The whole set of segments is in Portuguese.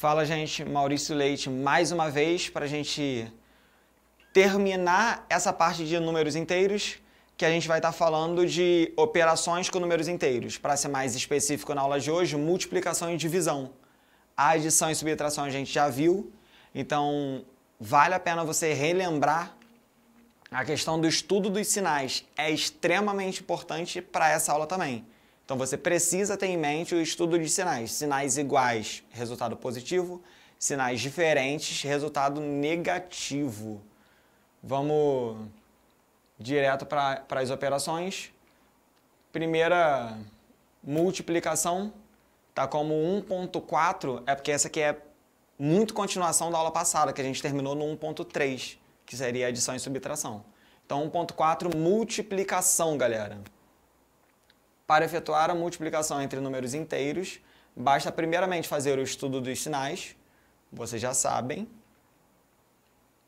Fala, gente, Maurício Leite mais uma vez para a gente terminar essa parte de números inteiros, que a gente vai estar tá falando de operações com números inteiros. Para ser mais específico na aula de hoje, multiplicação e divisão. A adição e subtração a gente já viu, então vale a pena você relembrar. A questão do estudo dos sinais é extremamente importante para essa aula também. Então você precisa ter em mente o estudo de sinais. Sinais iguais, resultado positivo. Sinais diferentes, resultado negativo. Vamos direto para as operações. Primeira multiplicação tá como 1.4, é porque essa aqui é muito continuação da aula passada, que a gente terminou no 1.3, que seria adição e subtração. Então 1.4 multiplicação, galera. Para efetuar a multiplicação entre números inteiros, basta primeiramente fazer o estudo dos sinais, vocês já sabem,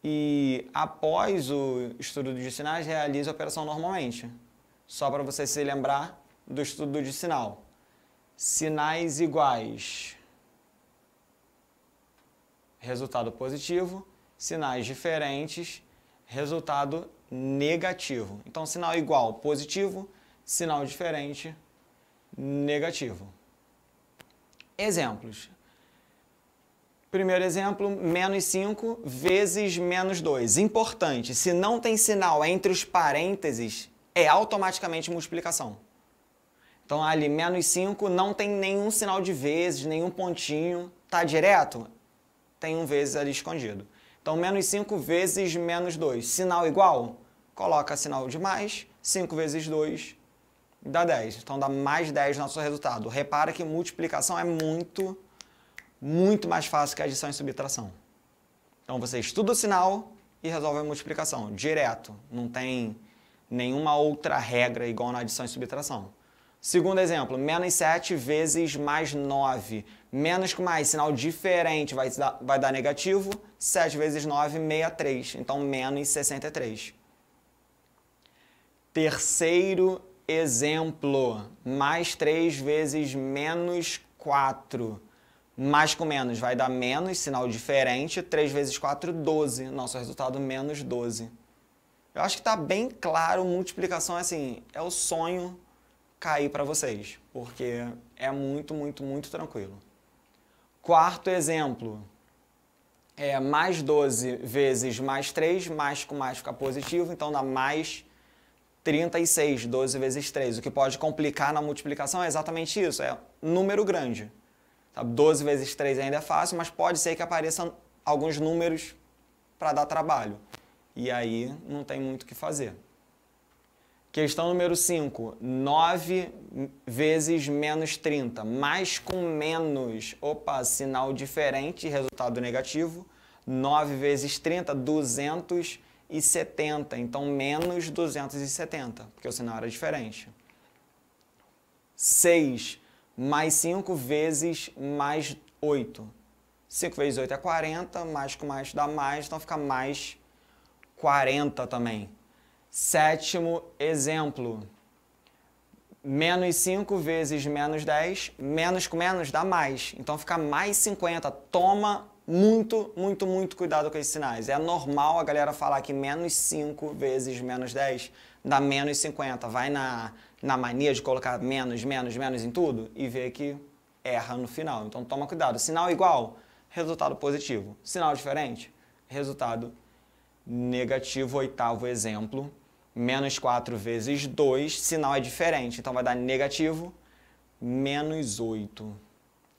e após o estudo dos sinais, realize a operação normalmente. Só para você se lembrar do estudo de sinal. Sinais iguais. Resultado positivo. Sinais diferentes. Resultado negativo. Então, sinal igual, positivo sinal diferente, negativo. Exemplos. Primeiro exemplo, menos 5 vezes menos 2. Importante, se não tem sinal entre os parênteses, é automaticamente multiplicação. Então, ali, menos 5 não tem nenhum sinal de vezes, nenhum pontinho. Tá direto? Tem um vezes ali escondido. Então, menos 5 vezes menos 2. Sinal igual? Coloca sinal de mais. 5 vezes 2, dá 10. Então dá mais 10 no nosso resultado. Repara que multiplicação é muito, muito mais fácil que adição e subtração. Então você estuda o sinal e resolve a multiplicação, direto. Não tem nenhuma outra regra igual na adição e subtração. Segundo exemplo, menos 7 vezes mais 9. Menos com mais, sinal diferente, vai dar, vai dar negativo. 7 vezes 9, 63. Então, menos 63. Terceiro exemplo, mais 3 vezes menos 4. Mais com menos vai dar menos, sinal diferente. 3 vezes 4, 12. Nosso resultado, menos 12. Eu acho que está bem claro, multiplicação assim, é o sonho cair para vocês, porque é muito, muito, muito tranquilo. Quarto exemplo, é mais 12 vezes mais 3, mais com mais fica positivo, então dá mais 36, 12 vezes 3. O que pode complicar na multiplicação é exatamente isso, é número grande. 12 tá? vezes 3 ainda é fácil, mas pode ser que apareçam alguns números para dar trabalho. E aí não tem muito o que fazer. Questão número 5. 9 vezes menos 30. Mais com menos. Opa, sinal diferente, resultado negativo. 9 vezes 30, 200 270, então menos 270, porque o sinal era diferente. 6 mais 5 vezes mais 8. 5 vezes 8 é 40, mais com mais dá mais, então fica mais 40 também. Sétimo exemplo. Menos 5 vezes menos 10, menos com menos dá mais. Então fica mais 50. Toma muito, muito, muito cuidado com esses sinais. É normal a galera falar que menos 5 vezes menos 10 dá menos 50. Vai na, na mania de colocar menos, menos, menos em tudo e ver que erra no final. Então toma cuidado. Sinal igual, resultado positivo. Sinal diferente, resultado negativo. Oitavo exemplo, menos 4 vezes 2, sinal é diferente. Então vai dar negativo, menos 8.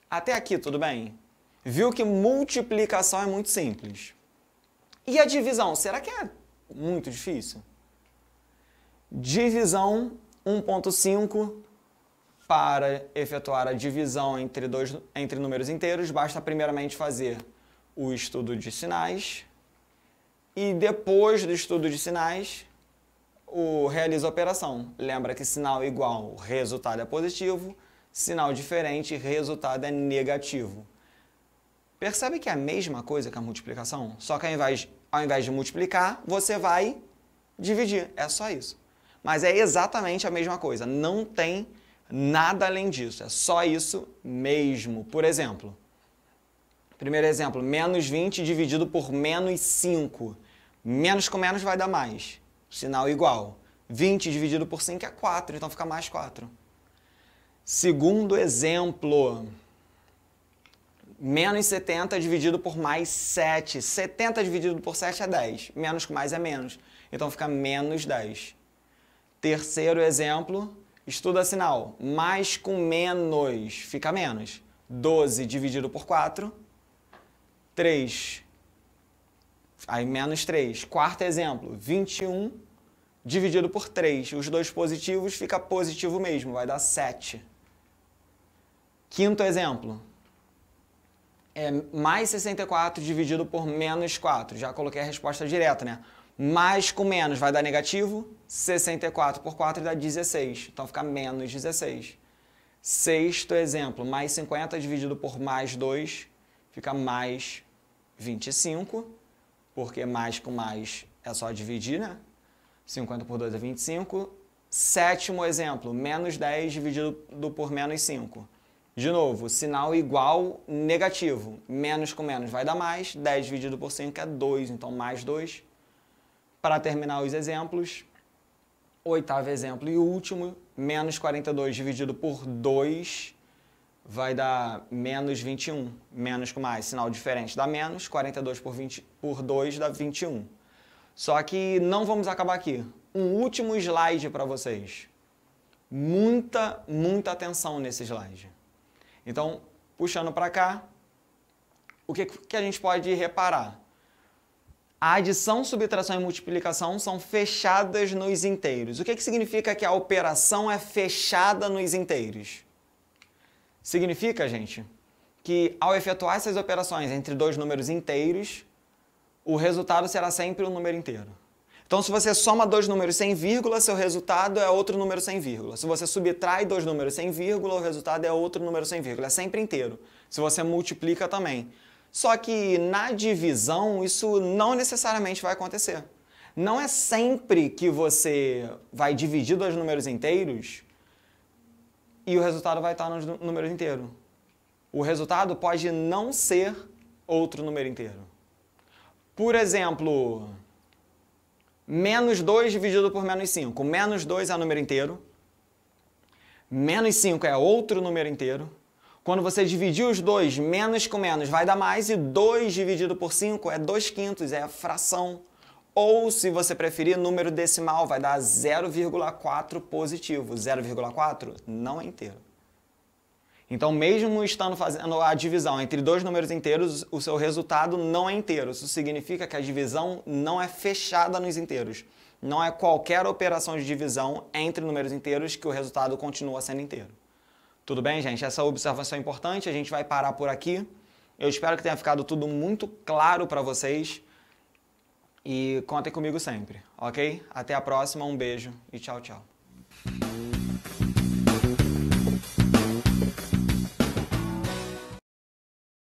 Até aqui, tudo bem? viu que multiplicação é muito simples. E a divisão, será que é muito difícil? Divisão 1.5 para efetuar a divisão entre, dois, entre números inteiros, basta primeiramente fazer o estudo de sinais e depois do estudo de sinais, o realiza a operação. Lembra que sinal igual, resultado é positivo, sinal diferente, resultado é negativo. Percebe que é a mesma coisa que a multiplicação? Só que ao invés, ao invés de multiplicar, você vai dividir. É só isso. Mas é exatamente a mesma coisa. Não tem nada além disso. É só isso mesmo. Por exemplo, primeiro exemplo, menos 20 dividido por menos 5. Menos com menos vai dar mais. Sinal igual. 20 dividido por 5 é 4, então fica mais 4. Segundo exemplo. Menos 70 dividido por mais 7. 70 dividido por 7 é 10. Menos com mais é menos. Então fica menos 10. Terceiro exemplo, estuda sinal. Mais com menos fica menos. 12 dividido por 4, 3. Aí menos 3. Quarto exemplo, 21 dividido por 3. Os dois positivos fica positivo mesmo, vai dar 7. Quinto exemplo, é, mais 64 dividido por menos 4. Já coloquei a resposta direta, né? Mais com menos vai dar negativo. 64 por 4 dá 16. Então fica menos 16. Sexto exemplo, mais 50 dividido por mais 2 fica mais 25, porque mais com mais é só dividir, né? 50 por 2 é 25. Sétimo exemplo, menos 10 dividido por menos 5 de novo, sinal igual negativo. Menos com menos vai dar mais. 10 dividido por 5 é 2, então mais 2. Para terminar os exemplos, oitavo exemplo e último, menos 42 dividido por 2 vai dar menos 21. Menos com mais, sinal diferente, dá menos. 42 por, 20, por 2 dá 21. Só que não vamos acabar aqui. Um último slide para vocês. Muita, muita atenção nesse slide. Então, puxando para cá, o que, que a gente pode reparar? A adição, subtração e multiplicação são fechadas nos inteiros. O que, que significa que a operação é fechada nos inteiros? Significa, gente, que ao efetuar essas operações entre dois números inteiros, o resultado será sempre um número inteiro. Então, se você soma dois números sem vírgula, seu resultado é outro número sem vírgula. Se você subtrai dois números sem vírgula, o resultado é outro número sem vírgula. É sempre inteiro. Se você multiplica também. Só que na divisão, isso não necessariamente vai acontecer. Não é sempre que você vai dividir dois números inteiros e o resultado vai estar no número inteiro. O resultado pode não ser outro número inteiro. Por exemplo, menos 2 dividido por menos 5. Menos 2 é o número inteiro. Menos 5 é outro número inteiro. Quando você dividir os dois, menos com menos vai dar mais, e 2 dividido por 5 é 2 quintos, é a fração. Ou, se você preferir, número decimal vai dar 0,4 positivo. 0,4 não é inteiro. Então, mesmo estando fazendo a divisão entre dois números inteiros, o seu resultado não é inteiro. Isso significa que a divisão não é fechada nos inteiros. Não é qualquer operação de divisão entre números inteiros que o resultado continua sendo inteiro. Tudo bem, gente? Essa observação é importante, a gente vai parar por aqui. Eu espero que tenha ficado tudo muito claro para vocês. E contem comigo sempre, ok? Até a próxima, um beijo e tchau, tchau.